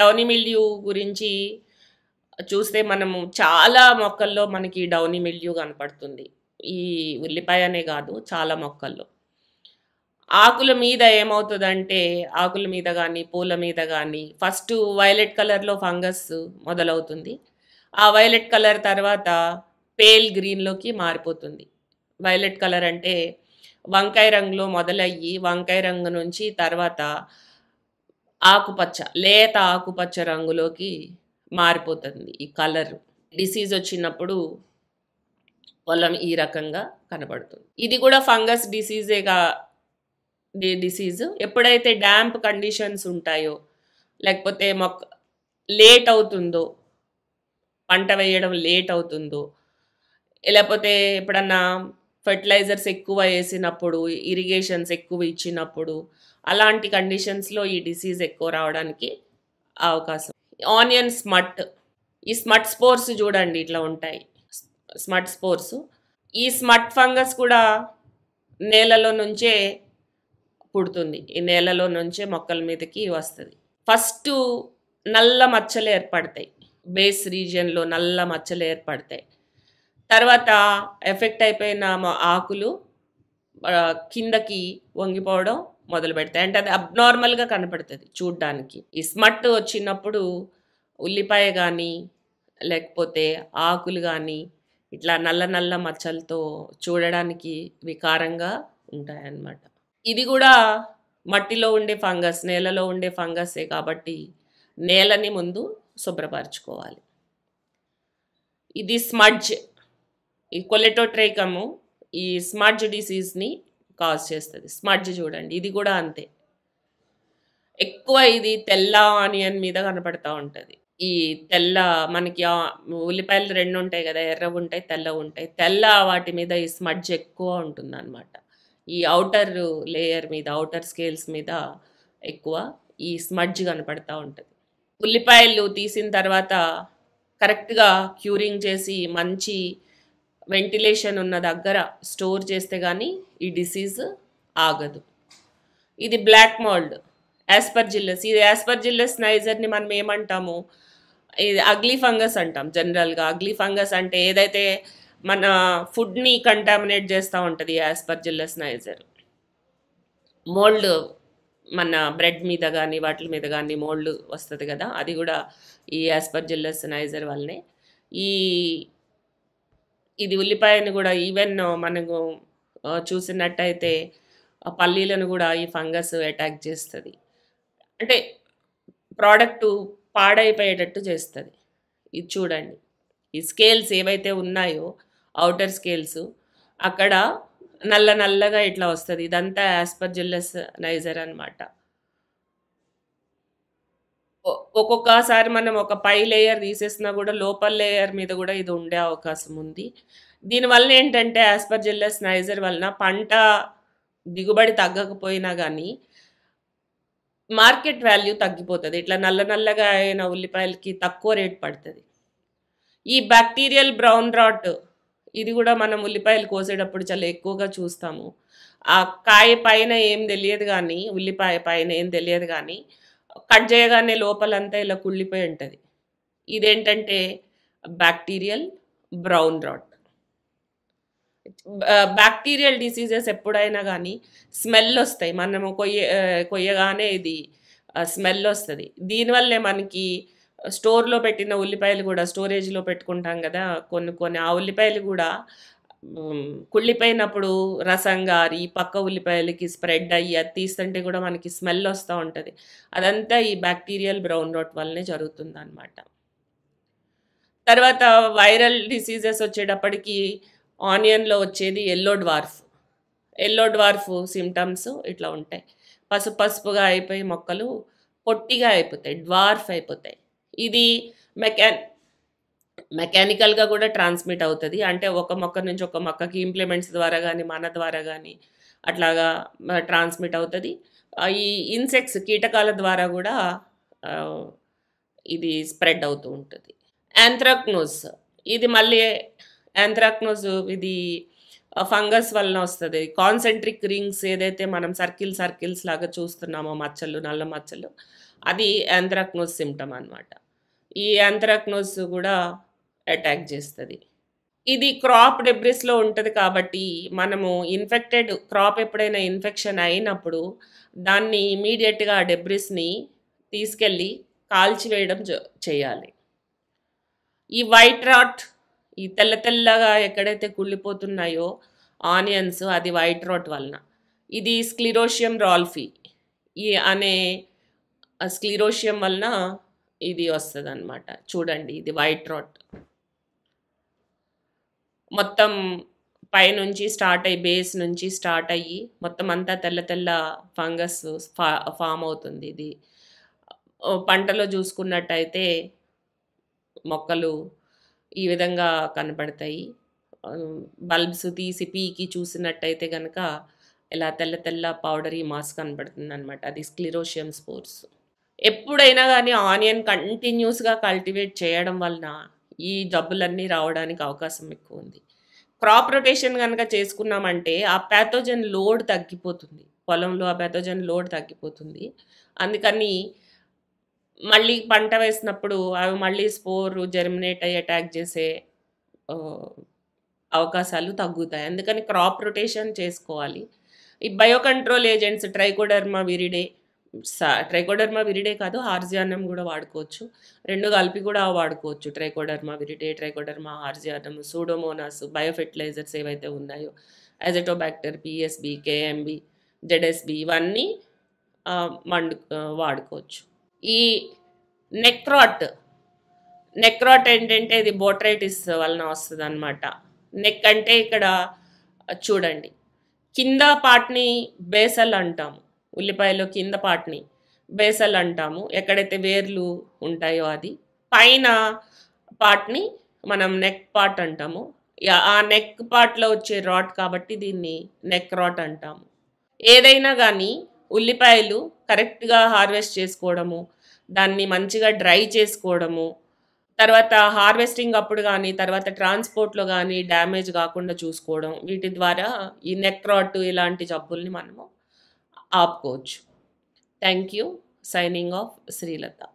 Downey milieu గురించి చూస్తే మనము చాలా మొక్కల్లో మనకి డౌనీ మిల్యూ కనపడుతుంది ఈ ఉల్లిపాయ అనే కాదు చాలా మొక్కల్లో ఆకుల మీద ఏమవుతుందంటే ఆకుల మీద కానీ పూల మీద కానీ ఫస్ట్ వైలెట్ కలర్లో ఫంగస్ మొదలవుతుంది ఆ వైలెట్ కలర్ తర్వాత పేల్ గ్రీన్లోకి మారిపోతుంది వైలెట్ కలర్ అంటే వంకాయ రంగులో మొదలయ్యి వంకాయ రంగు నుంచి తర్వాత ఆకుపచ్చ లేత ఆకుపచ్చ రంగులోకి మారిపోతుంది ఈ కలర్ డిసీజ్ వచ్చినప్పుడు పొలం ఈ రకంగా కనబడుతుంది ఇది కూడా ఫంగస్ డిసీజేగా డిసీజ్ ఎప్పుడైతే డ్యాంప్ కండిషన్స్ ఉంటాయో లేకపోతే మొక్క లేట్ అవుతుందో పంట వేయడం లేట్ అవుతుందో లేకపోతే ఎప్పుడన్నా ఫెర్టిలైజర్స్ ఎక్కువ వేసినప్పుడు ఇరిగేషన్స్ ఎక్కువ ఇచ్చినప్పుడు అలాంటి కండిషన్స్లో ఈ డిసీజ్ ఎక్కువ రావడానికి అవకాశం ఆనియన్ స్మట్ ఈ స్మట్ స్పోర్స్ చూడండి ఇట్లా ఉంటాయి స్మట్ స్పోర్స్ ఈ స్మట్ ఫంగస్ కూడా నేలలో నుంచే పుడుతుంది ఈ నేలలో నుంచే మొక్కల మీదకి వస్తుంది ఫస్ట్ నల్ల మచ్చలు ఏర్పడతాయి బేస్ రీజియన్లో నల్ల మచ్చలు ఏర్పడతాయి తర్వాత ఎఫెక్ట్ అయిపోయిన ఆకులు కిందకి వంగిపోవడం మొదలు పెడతాయి అంటే అది అబ్నార్మల్గా కనపడుతుంది చూడ్డానికి ఈ స్మట్ వచ్చినప్పుడు ఉల్లిపాయ కానీ లేకపోతే ఆకులు కానీ ఇట్లా నల్ల నల్ల మచ్చలతో చూడడానికి వికారంగా ఉంటాయన్నమాట ఇది కూడా మట్టిలో ఉండే ఫంగస్ నేలలో ఉండే ఫంగసే కాబట్టి నేలని ముందు శుభ్రపరచుకోవాలి ఇది స్మడ్జ్ ఈ కొలెటోట్రైకము ఈ స్మార్ట్ డిసీజ్ని కాజ్ చేస్తుంది స్మార్ట్ చూడండి ఇది కూడా అంతే ఎక్కువ ఇది తెల్ల ఆనియన్ మీద కనపడతా ఉంటుంది ఈ తెల్ల మనకి ఉల్లిపాయలు రెండు ఉంటాయి కదా ఎర్ర ఉంటాయి తెల్ల ఉంటాయి తెల్ల వాటి మీద ఈ స్మడ్జ్ ఎక్కువ ఉంటుంది అనమాట ఈ ఔటర్ లేయర్ మీద ఔటర్ స్కేల్స్ మీద ఎక్కువ ఈ స్మడ్జ్ కనపడతా ఉంటుంది ఉల్లిపాయలు తీసిన తర్వాత కరెక్ట్గా క్యూరింగ్ చేసి మంచి వెంటిలేషన్ ఉన్న దగ్గర స్టోర్ చేస్తే కానీ ఈ డిసీజ్ ఆగదు ఇది బ్లాక్ మోల్డ్ యాస్పర్జిల్లస్ ఇది యాస్పర్జిల్లస్ నైజర్ని మనం ఏమంటాము ఇది అగ్లీ ఫంగస్ అంటాం జనరల్గా అగ్లీ ఫంగస్ అంటే ఏదైతే మన ఫుడ్ని కంటామినేట్ చేస్తూ ఉంటుంది యాస్పర్జిల్లస్ నైజర్ మోల్డ్ మన బ్రెడ్ మీద కానీ వాటి మీద కానీ మోల్డ్ వస్తుంది కదా అది కూడా ఈ యాస్పర్జిల్లస్ నైజర్ వల్లనే ఈ ఇది ఉల్లిపాయను కూడా ఈవెన్ uh, మనకు uh, చూసినట్టయితే పల్లీలను కూడా ఈ ఫంగస్ అటాక్ చేస్తుంది అంటే ప్రోడక్టు పాడైపోయేటట్టు చేస్తుంది ఇది చూడండి ఈ స్కేల్స్ ఏవైతే ఉన్నాయో అవుటర్ స్కేల్స్ అక్కడ నల్ల నల్లగా ఇట్లా వస్తుంది ఇదంతా యాస్పర్జిల్లస్ నైజర్ అనమాట ఒక్కొక్కసారి మనం ఒక పై లేయర్ తీసేసినా కూడా లోపల లేయర్ మీద కూడా ఇది ఉండే అవకాశం ఉంది దీనివల్ల ఏంటంటే జిల్లా నైజర్ వలన పంట దిగుబడి తగ్గకపోయినా కానీ మార్కెట్ వాల్యూ తగ్గిపోతుంది ఇట్లా నల్ల నల్లగా అయిన ఉల్లిపాయలకి తక్కువ రేట్ పడుతుంది ఈ బ్యాక్టీరియల్ బ్రౌన్ రాట్ ఇది కూడా మనం ఉల్లిపాయలు కోసేటప్పుడు చాలా ఎక్కువగా చూస్తాము ఆ కాయ పైన ఏం తెలియదు కానీ ఉల్లిపాయ పైన ఏం తెలియదు కానీ కట్ చేయగానే లోపలంతా ఇలా కుళ్ళిపోయి ఉంటుంది ఇదేంటంటే bacterial brown rot bacterial diseases ఎప్పుడైనా కానీ స్మెల్ వస్తాయి మనము కొయ్య కొయ్యగానే ఇది స్మెల్ వస్తుంది దీనివల్లే మనకి స్టోర్లో పెట్టిన ఉల్లిపాయలు కూడా స్టోరేజ్లో పెట్టుకుంటాం కదా కొన్ని కొన్ని ఆ ఉల్లిపాయలు కూడా కుళ్ళిపోయినప్పుడు రసం గారి పక్క ఉల్లిపాయలకి స్ప్రెడ్ అయ్యి అది తీస్తుంటే కూడా మనకి స్మెల్ వస్తూ ఉంటుంది అదంతా ఈ బ్యాక్టీరియల్ బ్రౌన్ రోట్ వల్లనే జరుగుతుంది అనమాట తర్వాత వైరల్ డిసీజెస్ వచ్చేటప్పటికి ఆనియన్లో వచ్చేది yellow dwarf yellow dwarf symptoms ఇట్లా ఉంటాయి పసుపు పసుపుగా అయిపోయి మొక్కలు పొట్టిగా అయిపోతాయి డ్వార్ఫ్ అయిపోతాయి ఇది మెకాన్ మెకానికల్గా కూడా ట్రాన్స్మిట్ అవుతుంది అంటే ఒక మొక్క నుంచి ఒక మొక్కకి ఇంప్లిమెంట్స్ ద్వారా కానీ మన ద్వారా కానీ అట్లాగా ట్రాన్స్మిట్ అవుతుంది ఈ ఇన్సెక్ట్స్ కీటకాల ద్వారా కూడా ఇది స్ప్రెడ్ అవుతూ ఉంటుంది యాంథ్రాక్నోస్ ఇది మళ్ళీ యాంథ్రాక్నోస్ ఇది ఫంగస్ వలన వస్తుంది కాన్సెంట్రిక్ రింగ్స్ ఏదైతే మనం సర్కిల్ సర్కిల్స్ లాగా చూస్తున్నామో మచ్చలు నల్ల మచ్చలు అది యాంథ్రాక్నోస్ సిమ్టమ్ అనమాట ఈ ఆంథ్రాక్నోస్ కూడా అటాక్ చేస్తుంది ఇది క్రాప్ డెబ్రిస్లో ఉంటుంది కాబట్టి మనము ఇన్ఫెక్టెడ్ క్రాప్ ఎప్పుడైనా ఇన్ఫెక్షన్ అయినప్పుడు దాన్ని ఇమీడియట్గా ఆ డెబ్రిస్ని తీసుకెళ్ళి కాల్చివేయడం చేయాలి ఈ వైట్ రాట్ ఈ తెల్ల తెల్లగా ఎక్కడైతే కుళ్ళిపోతున్నాయో ఆనియన్స్ అది వైట్ రాట్ వలన ఇది స్క్లిరోషియం రాల్ఫీ ఈ అనే స్క్లిరోషియం వలన ఇది వస్తుంది అనమాట చూడండి ఇది వైట్ రాట్ మొత్తం పైనుంచి స్టార్ట్ అయ్యి బేస్ నుంచి స్టార్ట్ అయ్యి మొత్తం అంతా తెల్ల తెల్ల ఫంగస్ ఫా ఫామ్ అవుతుంది ఇది పంటలో చూసుకున్నట్టయితే మొక్కలు ఈ విధంగా కనపడతాయి బల్బ్స్ తీసి పీకి చూసినట్టయితే కనుక ఇలా తెల్ల తెల్ల పౌడరీ మాస్ కనబడుతుంది అనమాట అది స్క్లిరోషియం స్పోర్ట్స్ ఎప్పుడైనా కానీ ఆనియన్ కంటిన్యూస్గా కల్టివేట్ చేయడం వలన ఈ జబ్బులన్నీ రావడానికి అవకాశం ఎక్కువ ఉంది క్రాప్ రొటేషన్ కనుక చేసుకున్నామంటే ఆ ప్యాథోజన్ లోడ్ తగ్గిపోతుంది పొలంలో ఆ ప్యాథోజన్ లోడ్ తగ్గిపోతుంది అందుకని మళ్ళీ పంట వేసినప్పుడు అవి మళ్ళీ స్పోర్ జెర్మినేట్ అయ్యి అటాక్ చేసే అవకాశాలు తగ్గుతాయి అందుకని క్రాప్ రొటేషన్ చేసుకోవాలి ఈ biocontrol agents Trichoderma viride Trichoderma viride కాదు హార్జియానం కూడా వాడుకోవచ్చు రెండు కలిపి కూడా వాడుకోవచ్చు Trichoderma viride Trichoderma harzianum Pseudomonas biofertilisers ఏవైతే ఉన్నాయో యాజటోబ్యాక్టర్ పిఎస్బి కేఎంబి జెడ్ఎస్బి ఇవన్నీ మండు వాడుకోవచ్చు ఈ నెక్రాట్ నెక్రాట్ ఏంటంటే ఇది బోట్రైటిస్ వలన వస్తుంది అనమాట నెక్ అంటే ఇక్కడ చూడండి కింద పార్ట్ని బేసల్ అంటాము ఉల్లిపాయలో కింద పాటిని బేసల్ అంటాము ఎక్కడైతే వేర్లు ఉంటాయో అది పైన పార్ట్ని మనం నెక్ పార్ట్ అంటాము ఆ నెక్ పార్ట్లో వచ్చే రాట్ కాబట్టి దీన్ని నెక్ రాట్ అంటాము ఏదైనా కానీ ఉల్లిపాయలు కరెక్ట్గా హార్వెస్ట్ చేసుకోవడము దాన్ని మంచిగా డ్రై చేసుకోవడము తర్వాత హార్వెస్టింగ్ అప్పుడు కానీ తర్వాత ట్రాన్స్పోర్ట్లో కానీ డ్యామేజ్ కాకుండా చూసుకోవడం వీటి ద్వారా ఈ నెక్ రాట్ ఇలాంటి జబ్బుల్ని మనము आप कोच thank you signing off Srilata